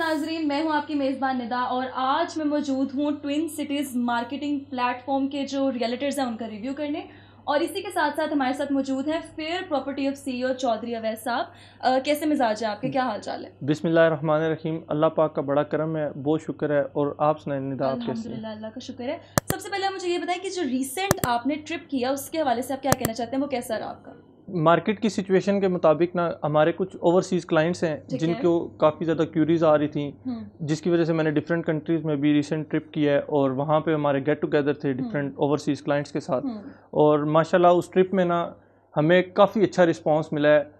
नाजरीन मैं हूं आपकी मेज़बान निदा और आज मैं मौजूद हूं ट्विन सिटीज़ मार्केटिंग प्लेटफॉर्म के जो रियलेटर्स हैं उनका रिव्यू करने और इसी के साथ साथ हमारे साथ मौजूद हैं fair property of CEO Chaudhry Awais साहब कैसे मिजाज है आपके क्या हाल चाल है बिस्मिल्लाहमान रहीम अल्लाह पाक का बड़ा करम है बहुत शुक्र है और आप सुनाए निदा अल्लाह का शुक्र है सबसे पहले मुझे ये बताएं कि जो रिसेंट आपने ट्रिप किया उसके हवाले से आप क्या कहना चाहते हैं वो कैसा रहा आपका मार्केट की सिचुएशन के मुताबिक ना हमारे कुछ ओवरसीज़ क्लाइंट्स हैं जिनको काफ़ी ज़्यादा क्यूरीज आ रही थी हम्म। जिसकी वजह से मैंने डिफरेंट कंट्रीज़ में भी रिसेंट ट्रिप किया है और वहाँ पे हमारे गेट टुगेदर थे डिफरेंट ओवरसीज़ क्लाइंट्स के साथ हम्म। और माशाल्लाह उस ट्रिप में ना हमें काफ़ी अच्छा रिस्पॉन्स मिला है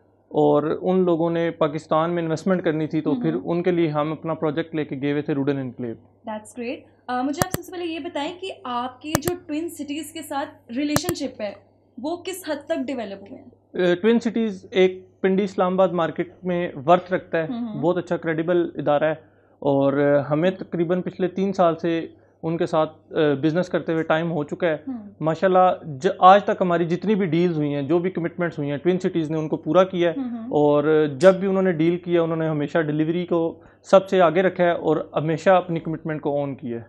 और उन लोगों ने पाकिस्तान में इन्वेस्टमेंट करनी थी तो हम्म। फिर उनके लिए हम अपना प्रोजेक्ट लेके गए हुए थे रूडन इनक्लेव दैट्स ग्रेट मुझे आप सबसे पहले ये बताएं कि आपके जो ट्विन सिटीज़ के साथ रिलेशनशिप है वो किस हद तक डेवलप हुए हैं ट्विन सिटीज़ एक पिंडी इस्लामाबाद मार्केट में वर्थ रखता है हम्म, हम्म। बहुत अच्छा क्रेडिबल इदारा है और हमें तकरीबन पिछले तीन साल से उनके साथ बिज़नेस करते हुए टाइम हो चुका है हम्म। माशाल्लाह आज तक हमारी जितनी भी डील्स हुई हैं जो भी कमिटमेंट्स हुई हैं ट्विन सिटीज़ ने उनको पूरा किया है और जब भी उन्होंने डील किया उन्होंने हमेशा डिलीवरी को सबसे आगे रखा है और हमेशा अपनी कमिटमेंट को ऑन किया है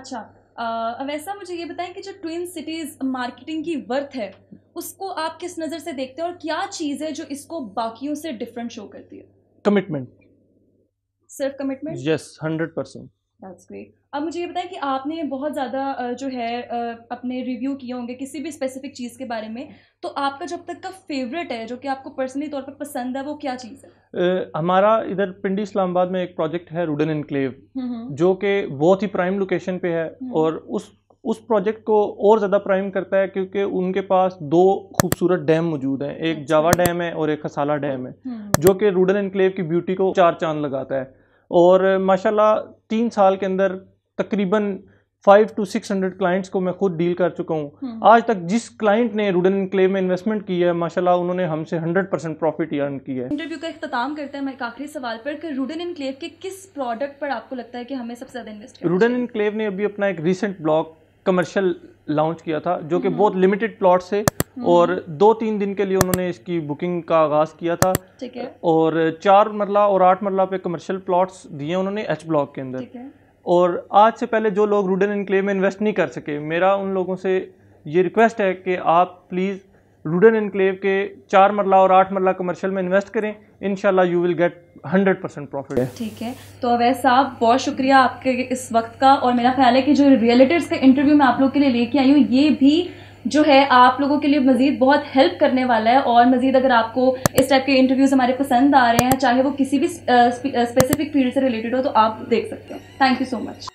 अच्छा आ, वैसा मुझे ये बताएं कि जो ट्विन सिटीज़ मार्केटिंग की वर्थ है उसको आप किस नज़र से देखते हैं और क्या चीज़ है जो इसको बाकियों से डिफरेंट शो करती है कमिटमेंट सिर्फ commitment yes hundred percent that's great अब मुझे ये बताएं कि आपने बहुत ज़्यादा जो है अपने रिव्यू किए होंगे किसी भी स्पेसिफिक चीज़ के बारे में तो आपका जब तक का फेवरेट है जो कि आपको पर्सनली तौर पर पसंद है वो क्या चीज़ है uh, हमारा इधर पिंडी इस्लामाबाद में एक प्रोजेक्ट है रूडन इनक्लेव हम्म, हम्म। जो कि बहुत ही प्राइम लोकेशन पे है हम्म। और उस उस प्रोजेक्ट को और ज़्यादा प्राइम करता है क्योंकि उनके पास दो खूबसूरत डैम मौजूद हैं एक जावा अच्छा। डैम है और एक खसाला डैम है हम्म। जो कि रूडल एनक्लेव की ब्यूटी को चार चांद लगाता है और माशाल्लाह तीन साल के अंदर तकरीबन five to six hundred clients को मैं खुद डील कर चुका हूँ हम्म। आज तक जिस क्लाइंट ने रूडन इनक्लेव में इन्वेस्टमेंट की है माशाल्लाह उन्होंने हमसे हंड्रेड परसेंट प्रॉफिट अर्न किया है इंटरव्यू का अख्ताम करते हैं आखिरी सवाल पर कि रूडन इनक्लेव के किस प्रोडक्ट पर आपको लगता है कि हमें सबसे ज़्यादा इन्वेस्ट रूडन इनक्लेव ने अभी अपना एक रिसेंट ब्लॉग कमर्शियल लॉन्च किया था जो कि हम्म। बहुत लिमिटेड प्लॉट से और दो तीन दिन के लिए उन्होंने इसकी बुकिंग का आगाज़ किया था ठीक है और चार मरला और आठ मरला पे कमर्शियल प्लॉट्स दिए उन्होंने एच ब्लॉक के अंदर और आज से पहले जो लोग रूडल इनक्लेव में इन्वेस्ट नहीं कर सके मेरा उन लोगों से ये रिक्वेस्ट है कि आप प्लीज़ रूडन इनक्लेव के चार मरला और आठ मरला कमर्शियल में इन्वेस्ट करें इनशाला you will get hundred percent profit ठीक है तो अवैध साहब बहुत शुक्रिया आपके इस वक्त का और मेरा ख्याल है कि जो रियलेटर्स का इंटरव्यू मैं आप लोग के लिए लेके आई हूँ ये भी जो है आप लोगों के लिए मज़ीद बहुत हेल्प करने वाला है और मज़ीद अगर आपको इस टाइप के इंटरव्यूज़ हमारे पसंद आ रहे हैं चाहे वो किसी भी स्पेसिफिक फील्ड से रिलेटेड हो तो आप देख सकते हो थैंक यू सो मच